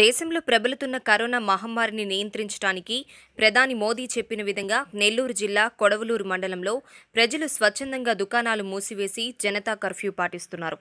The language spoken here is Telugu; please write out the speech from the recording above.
దేశంలో ప్రబలుతున్న కరోనా మహమ్మారిని నియంత్రించడానికి ప్రధాని మోదీ చెప్పిన విధంగా నెల్లూరు జిల్లా కొడవలూరు మండలంలో ప్రజలు స్వచ్ఛందంగా దుకాణాలు మూసివేసి జనతా కర్ఫ్యూ పాటిస్తున్నారు